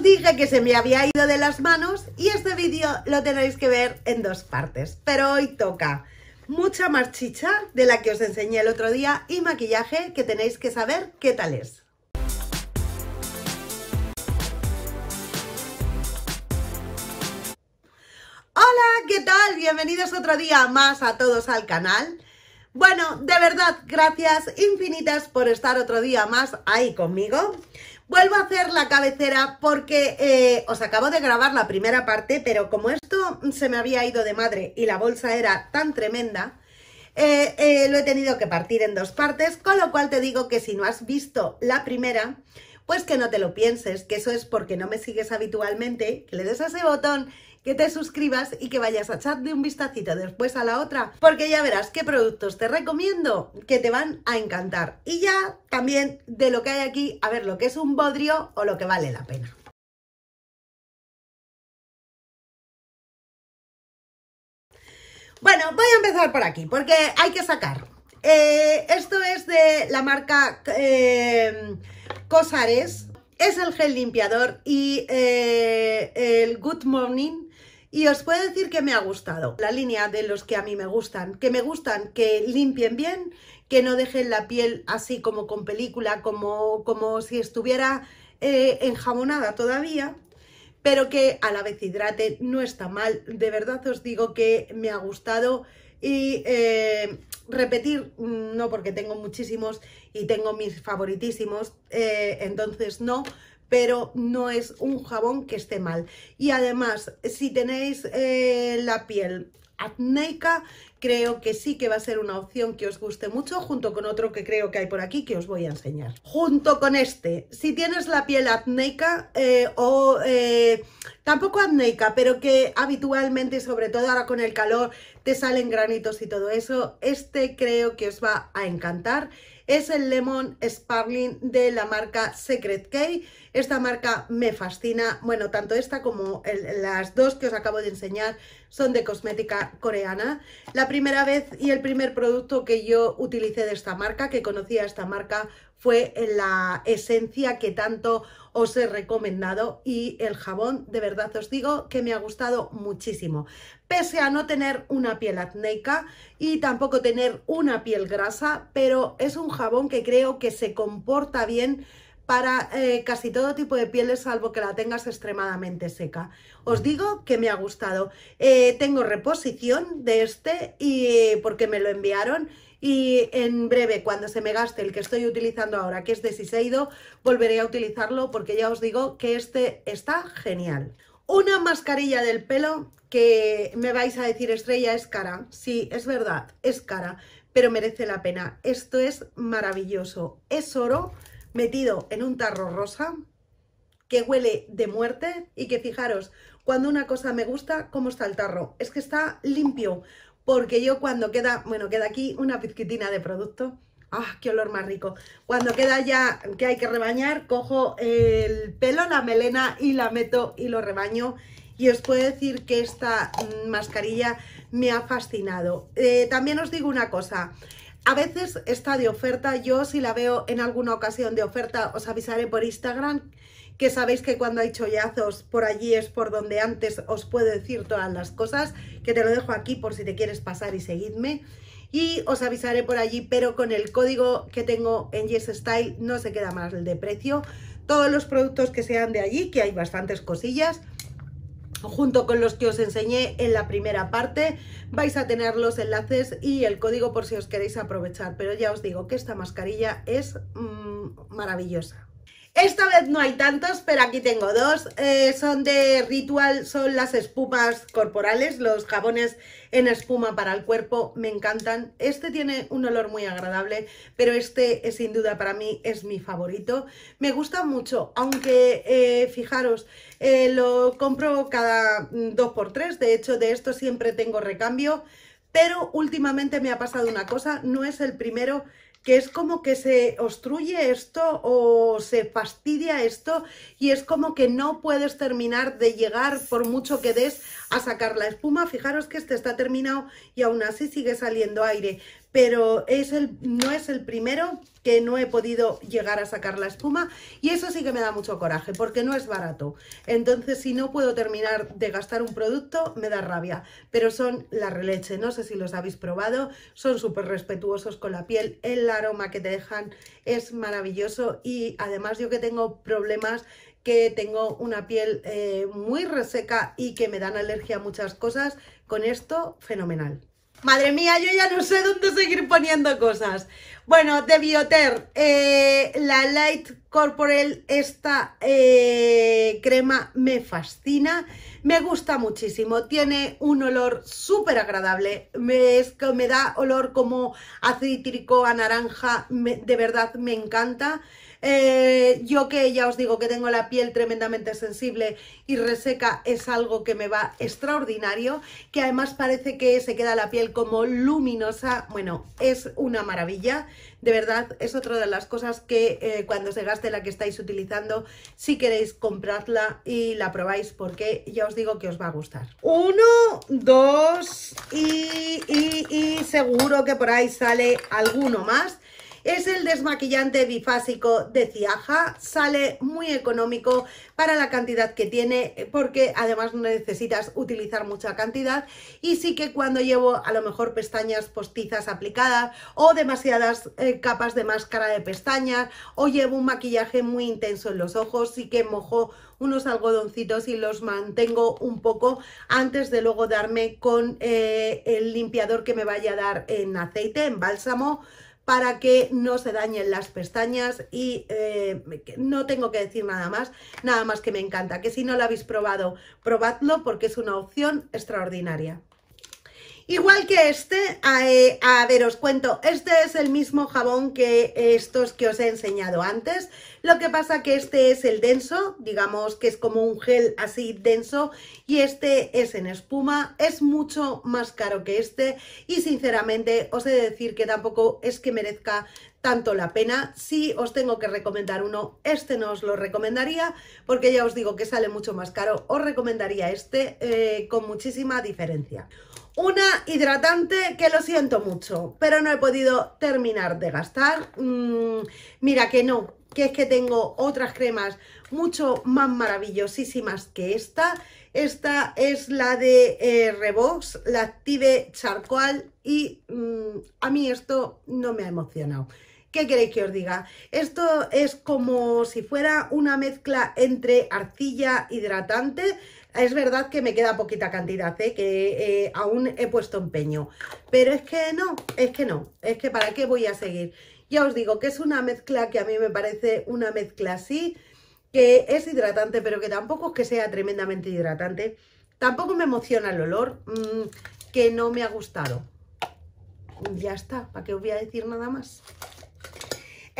dije que se me había ido de las manos y este vídeo lo tenéis que ver en dos partes. Pero hoy toca mucha marchicha de la que os enseñé el otro día y maquillaje que tenéis que saber qué tal es. Hola, ¿qué tal? Bienvenidos otro día más a todos al canal. Bueno, de verdad, gracias infinitas por estar otro día más ahí conmigo. Vuelvo a hacer la cabecera porque eh, os acabo de grabar la primera parte, pero como esto se me había ido de madre y la bolsa era tan tremenda, eh, eh, lo he tenido que partir en dos partes, con lo cual te digo que si no has visto la primera, pues que no te lo pienses, que eso es porque no me sigues habitualmente, que le des a ese botón, que te suscribas y que vayas a chat de un vistacito después a la otra, porque ya verás qué productos te recomiendo que te van a encantar. Y ya también de lo que hay aquí, a ver lo que es un bodrio o lo que vale la pena. Bueno, voy a empezar por aquí, porque hay que sacar. Eh, esto es de la marca... Eh, Cosares, es el gel limpiador y eh, el Good Morning y os puedo decir que me ha gustado la línea de los que a mí me gustan, que me gustan que limpien bien, que no dejen la piel así como con película, como, como si estuviera enjamonada eh, enjabonada todavía, pero que a la vez hidrate, no está mal, de verdad os digo que me ha gustado y eh, repetir, mm, no porque tengo muchísimos, y tengo mis favoritísimos, eh, entonces no, pero no es un jabón que esté mal. Y además, si tenéis eh, la piel acnéica, creo que sí que va a ser una opción que os guste mucho, junto con otro que creo que hay por aquí que os voy a enseñar. Junto con este, si tienes la piel acnéica eh, o tampoco acnéica, pero que habitualmente, sobre todo ahora con el calor, te salen granitos y todo eso, este creo que os va a encantar es el Lemon Sparkling de la marca Secret K. Esta marca me fascina, bueno, tanto esta como las dos que os acabo de enseñar son de cosmética coreana. La primera vez y el primer producto que yo utilicé de esta marca, que conocía esta marca fue la esencia que tanto os he recomendado y el jabón, de verdad os digo que me ha gustado muchísimo. Pese a no tener una piel acnéica y tampoco tener una piel grasa, pero es un jabón que creo que se comporta bien para eh, casi todo tipo de pieles, salvo que la tengas extremadamente seca. Os digo que me ha gustado. Eh, tengo reposición de este y eh, porque me lo enviaron y en breve, cuando se me gaste el que estoy utilizando ahora, que es de Siseido volveré a utilizarlo porque ya os digo que este está genial. Una mascarilla del pelo que me vais a decir, Estrella, es cara. Sí, es verdad, es cara, pero merece la pena. Esto es maravilloso. Es oro metido en un tarro rosa que huele de muerte y que fijaros, cuando una cosa me gusta, cómo está el tarro. Es que está limpio porque yo cuando queda, bueno, queda aquí una pizquitina de producto, ¡ah, qué olor más rico! Cuando queda ya que hay que rebañar, cojo el pelo, la melena y la meto y lo rebaño y os puedo decir que esta mm, mascarilla me ha fascinado. Eh, también os digo una cosa, a veces está de oferta, yo si la veo en alguna ocasión de oferta os avisaré por Instagram que sabéis que cuando hay chollazos por allí es por donde antes os puedo decir todas las cosas, que te lo dejo aquí por si te quieres pasar y seguirme Y os avisaré por allí, pero con el código que tengo en Yes Style no se queda más el de precio. Todos los productos que sean de allí, que hay bastantes cosillas, junto con los que os enseñé en la primera parte. Vais a tener los enlaces y el código por si os queréis aprovechar. Pero ya os digo que esta mascarilla es mm, maravillosa. Esta vez no hay tantos, pero aquí tengo dos. Eh, son de Ritual, son las espumas corporales, los jabones en espuma para el cuerpo, me encantan. Este tiene un olor muy agradable, pero este es, eh, sin duda para mí es mi favorito. Me gusta mucho, aunque eh, fijaros, lo compro cada dos por tres, de hecho de esto siempre tengo recambio, pero últimamente me ha pasado una cosa, no es el primero que es como que se obstruye esto o se fastidia esto y es como que no puedes terminar de llegar por mucho que des a sacar la espuma. Fijaros que este está terminado y aún así sigue saliendo aire pero no es el primero que no he podido llegar a sacar la espuma y eso sí que me da mucho coraje porque no es barato. Entonces si no puedo terminar de gastar un producto me da rabia, pero son la releche, no sé si los habéis probado, son súper respetuosos con la piel, el aroma que te dejan es maravilloso y además yo que tengo problemas que tengo una piel eh, muy reseca y que me dan alergia a muchas cosas, con esto fenomenal. Madre mía, yo ya no sé dónde seguir poniendo cosas. Bueno, de Bioter, eh, la Light Corporal, esta eh, crema me fascina, me gusta muchísimo, tiene un olor súper agradable, me, es, da olor como a cítrico, a naranja, de verdad me encanta. Eh, yo que ya os digo que tengo la piel tremendamente sensible y reseca es algo que me va extraordinario, que además parece que se queda la piel como luminosa. Bueno, es una maravilla. De verdad, es otra de las cosas que eh, cuando se gaste la que estáis utilizando, si queréis comprarla y la probáis porque ya os digo que os va a gustar. Uno, dos y seguro que por ahí sale alguno más. Es el desmaquillante bifásico de Ciaja, sale muy económico para la cantidad que tiene eh, porque además no necesitas utilizar mucha cantidad y sí que cuando llevo a lo mejor pestañas postizas aplicadas o demasiadas eh, capas de máscara de pestañas o llevo un maquillaje muy intenso en los ojos, sí que mojo unos algodoncitos y los mantengo un poco antes de luego darme con eh, el limpiador que me vaya a dar en aceite, en bálsamo, para que no se dañen las pestañas y eh, no tengo que decir nada más, nada más que me encanta, que si no lo habéis probado, probadlo porque es una opción extraordinaria. Igual que este, eh, a, ver, os cuento, este es el mismo jabón que estos que os he enseñado antes, lo que pasa que este es el denso, digamos que es como un gel así denso, y este es en espuma, es mucho más caro que este, y sinceramente os he de decir que tampoco es que merezca tanto la pena. Si os tengo que recomendar uno, este no os lo recomendaría, porque ya os digo que sale mucho más caro, os recomendaría este eh, con muchísima diferencia. Una hidratante que lo siento mucho, pero no he podido terminar de gastar. Mm, mira que no, que es que tengo otras cremas mucho más maravillosísimas que esta. Esta es la de eh, Revox, la Active Charcoal y mm, a mí esto no me ha emocionado. ¿Qué queréis que os diga? Esto es como si fuera una mezcla entre arcilla hidratante. Es verdad que me queda poquita cantidad, ¿eh? que eh, aún he puesto empeño. Pero es que no, es que no. Es que para qué voy a seguir. Ya os digo que es una mezcla que a mí me parece una mezcla así, que es hidratante, pero que tampoco es que sea tremendamente hidratante. Tampoco me emociona el olor, mm, que no me ha gustado. Ya está, ¿para qué os voy a decir nada más?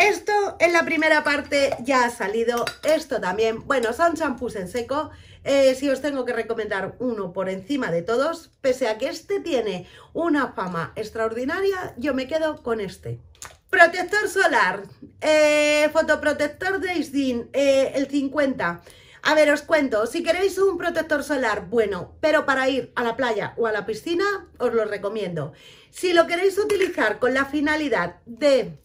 Esto en la primera parte ya ha salido, esto también, bueno, son champús en seco, eh, si os tengo que recomendar uno por encima de todos, pese a que este tiene una fama extraordinaria, yo me quedo con este. Protector solar, eh, fotoprotector de Isdin, eh, el 50. A ver, os cuento, si queréis un protector solar bueno, pero para ir a la playa o a la piscina, os lo recomiendo. Si lo queréis utilizar con la finalidad de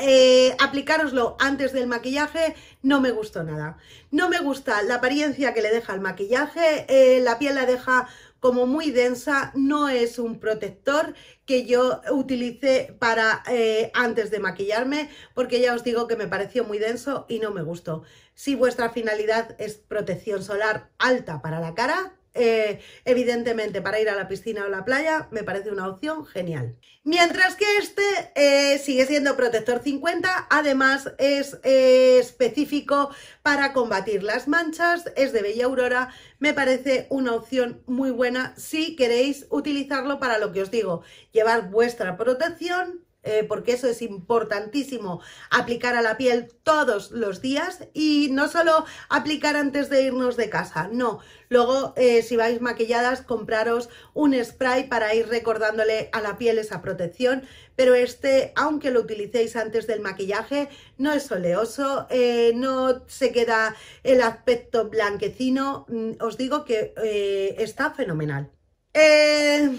eh, aplicároslo antes del maquillaje no me gustó nada. No me gusta la apariencia que le deja el maquillaje, eh, la piel la deja como muy densa, no es un protector que yo utilice para eh, antes de maquillarme, porque ya os digo que me pareció muy denso y no me gustó. Si vuestra finalidad es protección solar alta para la cara, eh, evidentemente para ir a la piscina o la playa, me parece una opción genial. Mientras que este eh, sigue siendo protector 50, además es eh, específico para combatir las manchas, es de Bella Aurora, me parece una opción muy buena si queréis utilizarlo para lo que os digo, llevar vuestra protección eh, porque eso es importantísimo, aplicar a la piel todos los días y no solo aplicar antes de irnos de casa, no. Luego, eh, si vais maquilladas, compraros un spray para ir recordándole a la piel esa protección, pero este, aunque lo utilicéis antes del maquillaje, no es oleoso, eh, no se queda el aspecto blanquecino, mm, os digo que está fenomenal. Eh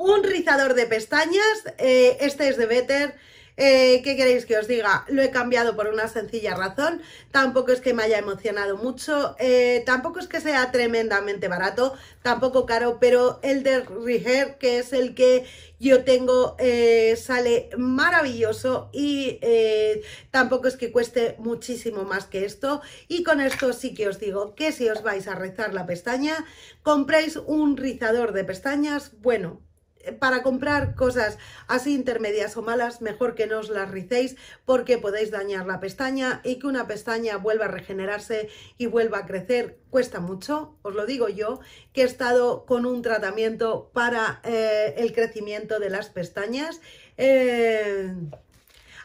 un rizador de pestañas, eh, este es de Better, eh, ¿Qué queréis que os diga? Lo he cambiado por una sencilla razón. Tampoco es que me haya emocionado mucho. Eh, tampoco es que sea tremendamente barato. Tampoco caro. Pero el de Riger, que es el que yo tengo, sale maravilloso. Y tampoco es que cueste muchísimo más que esto. Y con esto sí que os digo que si os vais a rezar la pestaña, compréis un rizador de pestañas. Bueno, para comprar cosas así intermedias o malas, mejor que no os las ricéis porque podéis dañar la pestaña y que una pestaña vuelva a regenerarse y vuelva a crecer cuesta mucho, os lo digo yo, que he estado con un tratamiento para eh, el crecimiento de las pestañas. Eh,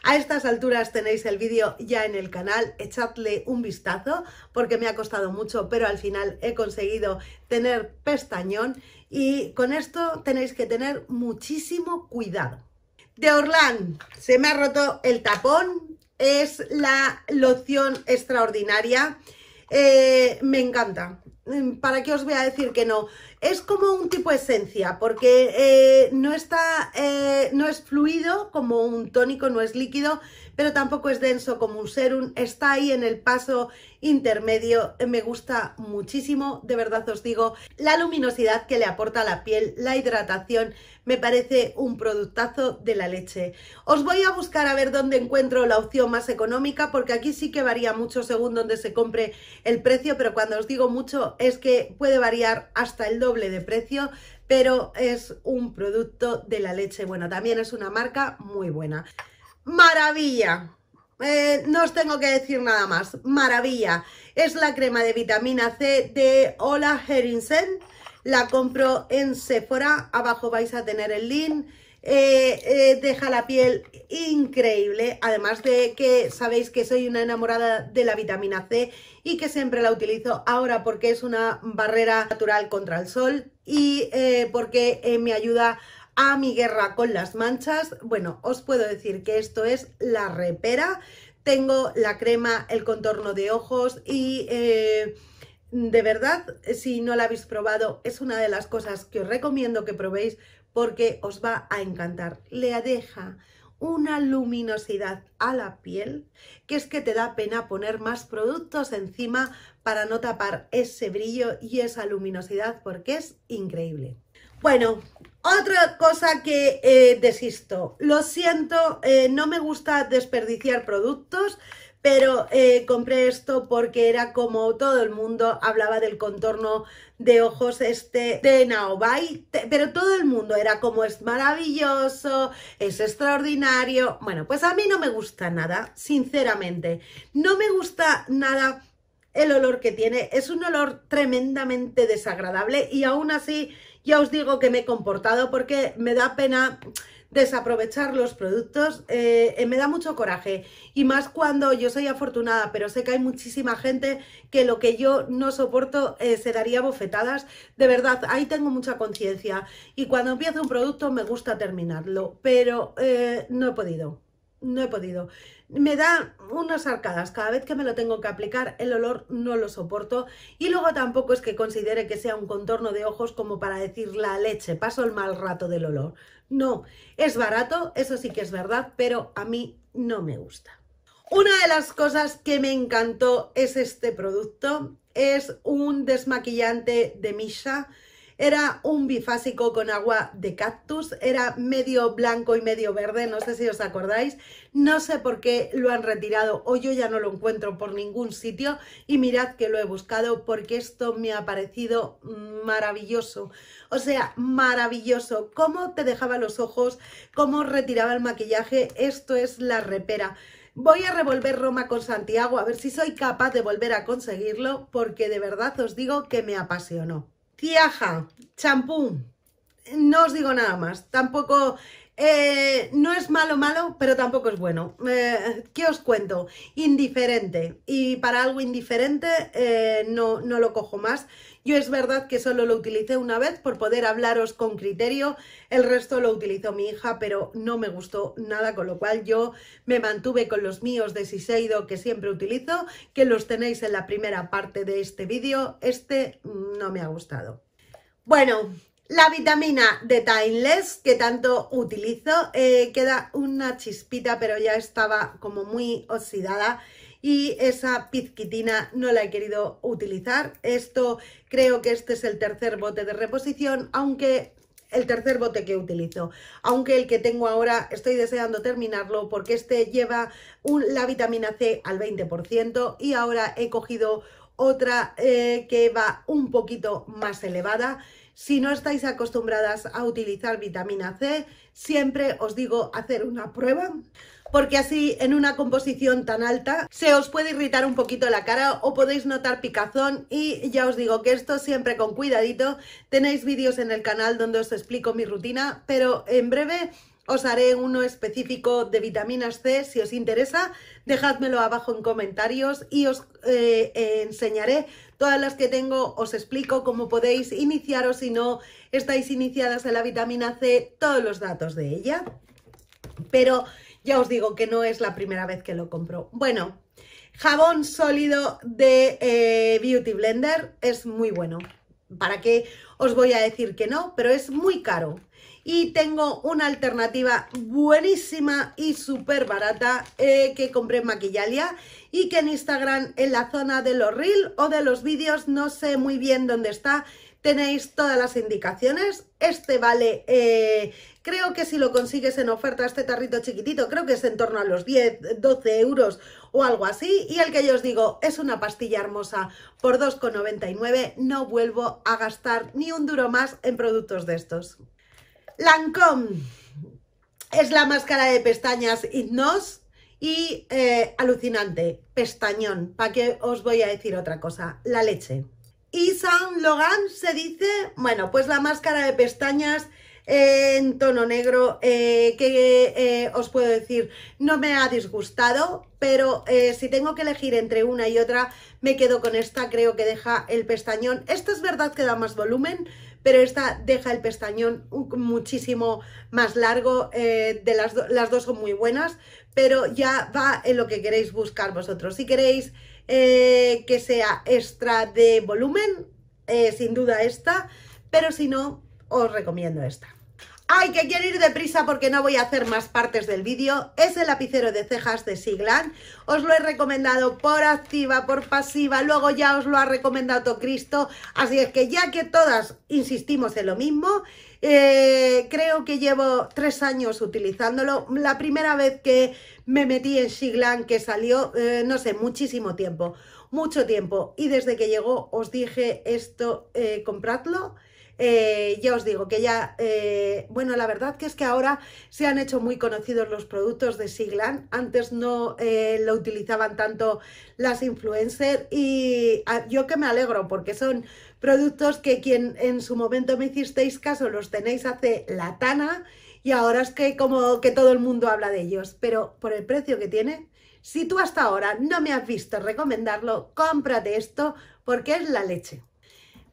a estas alturas tenéis el vídeo ya en el canal, echadle un vistazo porque me ha costado mucho, pero al final he conseguido tener pestañón y con esto tenéis que tener muchísimo cuidado. De Orlán se me ha roto el tapón, es la loción extraordinaria. Eh, me encanta. Mm, ¿Para qué os voy a decir que no? Es como un tipo esencia, porque eh, no está, eh, no es fluido como un tónico, no es líquido, pero tampoco es denso como un serum, está ahí en el paso intermedio, me gusta muchísimo, de verdad os digo, la luminosidad que le aporta a la piel, la hidratación, me parece un productazo de la leche. Os voy a buscar a ver dónde encuentro la opción más económica, porque aquí sí que varía mucho según donde se compre el precio, pero cuando os digo mucho es que puede variar hasta el doble de precio, pero es un producto de la leche. Bueno, también es una marca muy buena. Maravilla. Eh, no os tengo que decir nada más. Maravilla. Es la crema de vitamina C de Ola Herinsen. La compro en Sephora. Abajo vais a tener el link. Eh, eh, deja la piel increíble, además de que sabéis que soy una enamorada de la vitamina C y que siempre la utilizo ahora porque es una barrera natural contra el sol y porque me ayuda a a mi guerra con las manchas. Bueno, os puedo decir que esto es la repera. Tengo la crema, el contorno de ojos y... Eh, de verdad, si no la habéis probado, es una de las cosas que os recomiendo que probéis porque os va a encantar. Le deja una luminosidad a la piel, que es que te da pena poner más productos encima para no tapar ese brillo y esa luminosidad porque es increíble. Bueno, otra cosa que eh, desisto. Lo siento, eh, no me gusta desperdiciar productos, pero eh, compré esto porque era como todo el mundo hablaba del contorno de ojos este de Naobai, pero todo el mundo era como es maravilloso, es extraordinario. Bueno, pues a mí no me gusta nada, sinceramente. No me gusta nada el olor que tiene. Es un olor tremendamente desagradable y aún así ya os digo que me he comportado porque me da pena desaprovechar los productos, eh, eh, me da mucho coraje. Y más cuando yo soy afortunada, pero sé que hay muchísima gente que lo que yo no soporto eh, se daría bofetadas. De verdad, ahí tengo mucha conciencia. Y cuando empiezo un producto me gusta terminarlo, pero no he podido no he podido. Me da unas arcadas cada vez que me lo tengo que aplicar, el olor no lo soporto y luego tampoco es que considere que sea un contorno de ojos como para decir la leche, paso el mal rato del olor. No, es barato, eso sí que es verdad, pero a mí no me gusta. Una de las cosas que me encantó es este producto, es un desmaquillante de Misha, era un bifásico con agua de cactus, era medio blanco y medio verde, no sé si os acordáis. No sé por qué lo han retirado o yo ya no lo encuentro por ningún sitio y mirad que lo he buscado porque esto me ha parecido maravilloso. O sea, maravilloso. Cómo te dejaba los ojos, cómo retiraba el maquillaje. Esto es la repera. Voy a revolver Roma con Santiago a ver si soy capaz de volver a conseguirlo porque de verdad os digo que me apasionó. Tiaja, champú, no os digo nada más, tampoco... Eh, no es malo, malo, pero tampoco es bueno. Eh, ¿Qué os cuento? Indiferente. Y para algo indiferente eh, no, no lo cojo más. Yo es verdad que solo lo utilicé una vez por poder hablaros con criterio, el resto lo utilizó mi hija, pero no me gustó nada, con lo cual yo me mantuve con los míos de Siseido que siempre utilizo, que los tenéis en la primera parte de este vídeo, este no me ha gustado. Bueno, la vitamina de Timeless, que tanto utilizo, eh, queda una chispita, pero ya estaba como muy oxidada y esa pizquitina no la he querido utilizar. Esto creo que este es el tercer bote de reposición, aunque el tercer bote que utilizo, aunque el que tengo ahora estoy deseando terminarlo porque este lleva la vitamina C al 20% y ahora he cogido otra eh, que va un poquito más elevada si no estáis acostumbradas a utilizar vitamina C, siempre os digo hacer una prueba porque así en una composición tan alta se os puede irritar un poquito la cara o podéis notar picazón y ya os digo que esto siempre con cuidadito. Tenéis vídeos en el canal donde os explico mi rutina, pero en breve os haré uno específico de vitaminas C si os interesa. Dejádmelo abajo en comentarios y os eh, eh, enseñaré todas las que tengo. Os explico cómo podéis iniciaros si no estáis iniciadas en la vitamina C, todos los datos de ella. Pero ya os digo que no es la primera vez que lo compro. Bueno, jabón sólido de eh, Beauty Blender es muy bueno. ¿Para qué os voy a decir que no? Pero es muy caro. Y tengo una alternativa buenísima y súper barata eh, que compré en Maquillalia y que en Instagram, en la zona de los reels o de los vídeos, no sé muy bien dónde está, tenéis todas las indicaciones. Este vale, eh, creo que si lo consigues en oferta, este tarrito chiquitito, creo que es en torno a los 10, 12 euros o algo así. Y el que yo os digo es una pastilla hermosa por 2,99. No vuelvo a gastar ni un duro más en productos de estos. Lancôme es la máscara de pestañas Hypnos y eh, alucinante, pestañón, ¿para qué os voy a decir otra cosa? La leche. Y Saint Logan se dice, bueno, pues la máscara de pestañas en tono negro, eh, que eh, os puedo decir, no me ha disgustado, pero si tengo que elegir entre una y otra, me quedo con esta, creo que deja el pestañón. Esta es verdad que da más volumen, pero esta deja el pestañón muchísimo más largo, eh, de las, las dos son muy buenas, pero ya va en lo que queréis buscar vosotros. Si queréis eh, que sea extra de volumen, eh, sin duda esta, pero si no, os recomiendo esta. ¡Ay, que quiero ir deprisa porque no voy a hacer más partes del vídeo! Es el lapicero de cejas de Siglan. Os lo he recomendado por activa, por pasiva, luego ya os lo ha recomendado Cristo. Así es que ya que todas insistimos en lo mismo, eh, creo que llevo tres años utilizándolo. La primera vez que me metí en Siglan, que salió, eh, no sé, muchísimo tiempo, mucho tiempo. Y desde que llegó os dije esto, eh, compradlo. Eh, ya os digo que ya, eh, bueno, la verdad que es que ahora se han hecho muy conocidos los productos de Siglan. Antes no eh, lo utilizaban tanto las influencers y ah, yo que me alegro porque son productos que quien en su momento me hicisteis caso los tenéis hace la tana y ahora es que como que todo el mundo habla de ellos, pero por el precio que tiene, si tú hasta ahora no me has visto recomendarlo, cómprate esto porque es la leche.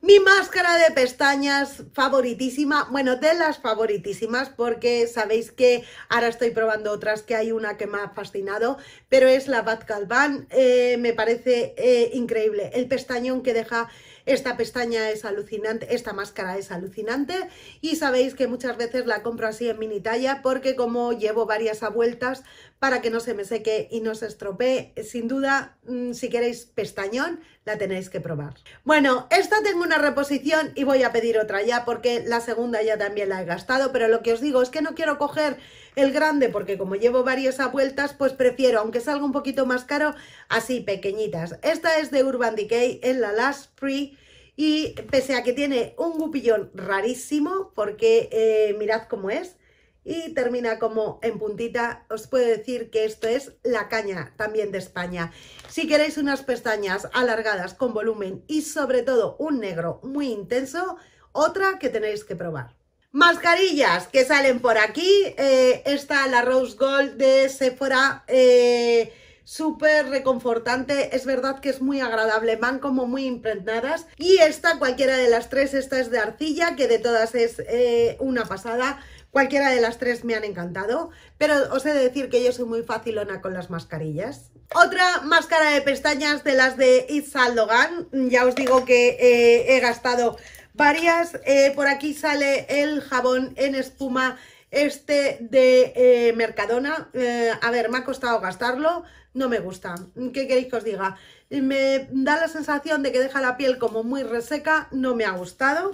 Mi máscara de pestañas favoritísima, bueno, de las favoritísimas, porque sabéis que ahora estoy probando otras, que hay una que me ha fascinado, pero es la Bad Calvan, eh, me parece eh, increíble, el pestañón que deja esta pestaña es alucinante, esta máscara es alucinante y sabéis que muchas veces la compro así en mini talla porque como llevo varias a vueltas para que no se me seque y no se estropee, sin duda, mm, si queréis pestañón, la tenéis que probar. Bueno, esta tengo una reposición y voy a pedir otra ya porque la segunda ya también la he gastado, pero lo que os digo es que no quiero coger el grande, porque como llevo varias vueltas, pues prefiero, aunque salga un poquito más caro, así pequeñitas. Esta es de Urban Decay, es la Last Free. Y pese a que tiene un gupillón rarísimo, porque eh, mirad cómo es, y termina como en puntita, os puedo decir que esto es la caña también de España. Si queréis unas pestañas alargadas con volumen y sobre todo un negro muy intenso, otra que tenéis que probar. Mascarillas que salen por aquí. Eh, esta, la Rose Gold de Sephora, eh, súper reconfortante. Es verdad que es muy agradable, van como muy impregnadas. Y esta, cualquiera de las tres, esta es de arcilla, que de todas es eh, una pasada. Cualquiera de las tres me han encantado, pero os he de decir que yo soy muy facilona con las mascarillas. Otra máscara de pestañas de las de It's Saldogan. Ya os digo que he gastado Varias, eh, por aquí sale el jabón en espuma este de eh, Mercadona. Eh, a ver, me ha costado gastarlo, no me gusta. ¿Qué queréis que os diga? Me da la sensación de que deja la piel como muy reseca, no me ha gustado.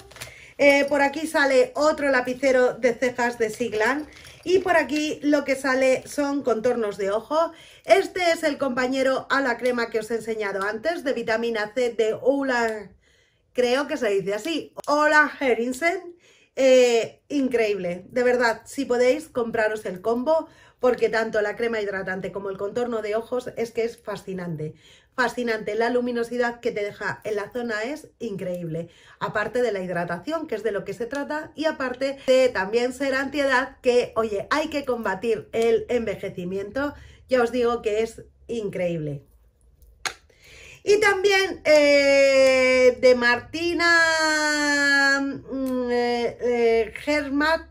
por aquí sale otro lapicero de cejas de Siglan. Y por aquí lo que sale son contornos de ojo. Este es el compañero a la crema que os he enseñado antes, de vitamina C de Oula creo que se dice así. Hola Herinsen, eh, increíble, de verdad, si podéis compraros el combo porque tanto la crema hidratante como el contorno de ojos es que es fascinante, fascinante, la luminosidad que te deja en la zona es increíble, aparte de la hidratación que es de lo que se trata y aparte de también ser antiedad que, oye, hay que combatir el envejecimiento, ya os digo que es increíble. Y también eh, de Martina mm, eh, eh Germat,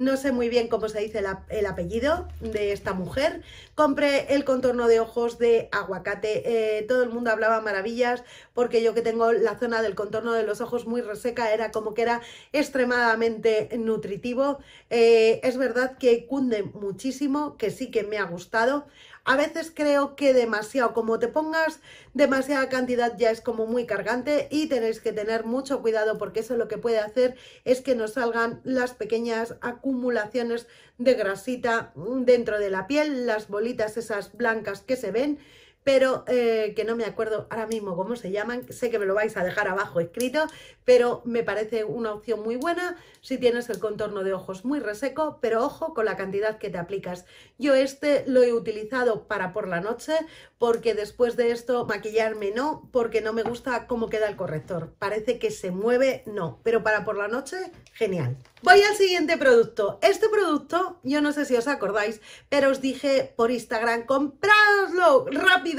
no sé muy bien cómo se dice el, apellido de esta mujer. Compré el contorno de ojos de aguacate. Eh, todo el mundo hablaba maravillas porque yo que tengo la zona del contorno de los ojos muy reseca era como que era extremadamente nutritivo. es verdad que cunde muchísimo, que sí que me ha gustado. A veces creo que demasiado, como te pongas demasiada cantidad ya es como muy cargante y tenéis que tener mucho cuidado porque eso lo que puede hacer es que nos salgan las pequeñas acumulaciones de grasita mm, dentro de la piel, las bolitas esas blancas que se ven pero eh, que no me acuerdo ahora mismo cómo se llaman, sé que me lo vais a dejar abajo escrito, pero me parece una opción muy buena si tienes el contorno de ojos muy reseco, pero ojo con la cantidad que te aplicas. Yo este lo he utilizado para por la noche porque después de esto maquillarme no, porque no me gusta cómo queda el corrector, parece que se mueve, no, pero para por la noche, genial. Voy al siguiente producto. Este producto, yo no sé si os acordáis, pero os dije por Instagram, compradoslo rápido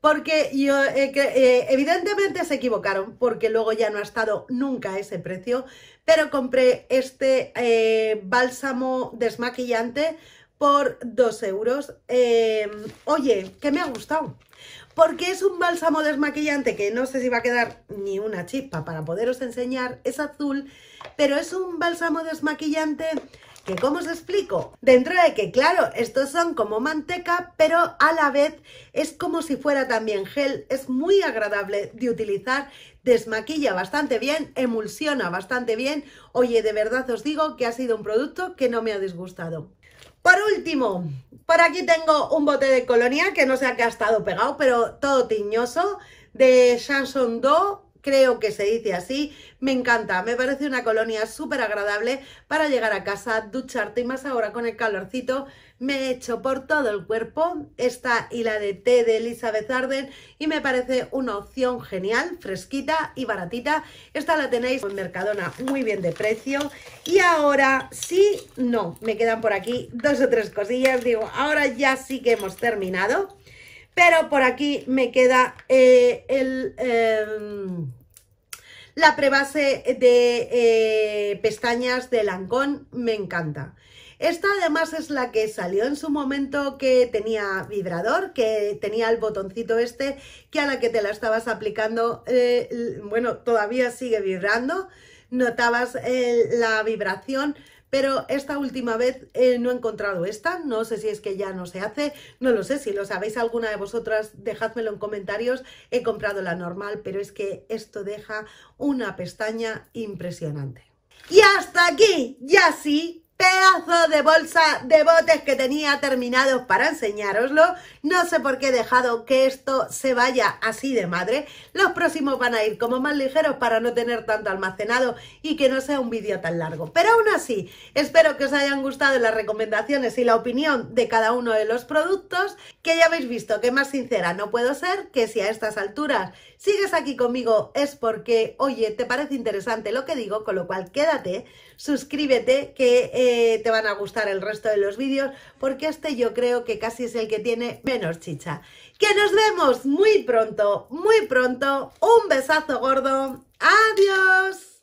porque yo, eh, eh, evidentemente se equivocaron, porque luego ya no ha estado nunca ese precio, pero compré este eh, bálsamo desmaquillante por 2 euros. Em, oye, que me ha gustado, porque es un bálsamo desmaquillante que no sé si va a quedar ni una chispa para poderos enseñar, es azul, pero es un bálsamo desmaquillante ¿Que cómo os explico? Dentro de que, claro, estos son como manteca, pero a la vez es como si fuera también gel. Es muy agradable de utilizar, desmaquilla bastante bien, emulsiona bastante bien. Oye, de verdad os digo que ha sido un producto que no me ha disgustado. Por último, por aquí tengo un bote de colonia que no sé a qué ha estado pegado, pero todo tiñoso, de Chanson creo que se dice así, me encanta, me parece una colonia súper agradable para llegar a casa, ducharte y más ahora con el calorcito, me he hecho por todo el cuerpo esta y la de té de Elizabeth Arden y me parece una opción genial, fresquita y baratita, esta la tenéis en Mercadona muy bien de precio y ahora sí, no, me quedan por aquí dos o tres cosillas, digo, ahora ya sí que hemos terminado pero por aquí me queda eh, em, la prebase de eh, pestañas de Lancón, me encanta. Esta además es la que salió en su momento que tenía vibrador, que tenía el botoncito este, que a la que te la estabas aplicando, eh, bueno, todavía sigue vibrando, notabas la vibración, pero esta última vez eh, no he encontrado esta, no sé si es que ya no se hace, no lo sé, si lo sabéis alguna de vosotras, dejádmelo en comentarios, he comprado la normal, pero es que esto deja una pestaña impresionante. Y hasta aquí, ya sí, pedazo de bolsa de botes que tenía terminados para enseñároslo. No sé por qué he dejado que esto se vaya así de madre. Los próximos van a ir como más ligeros para no tener tanto almacenado y que no sea un vídeo tan largo. Pero aún así, espero que os hayan gustado las recomendaciones y la opinión de cada uno de los productos, que ya habéis visto que más sincera no puedo ser, que si a estas alturas sigues aquí conmigo es porque, oye, te parece interesante lo que digo, con lo cual quédate, suscríbete, que... Eh, eh, te van a gustar el resto de los vídeos, porque este yo creo que casi es el que tiene menos chicha. Que nos vemos muy pronto, muy pronto. Un besazo gordo. Adiós.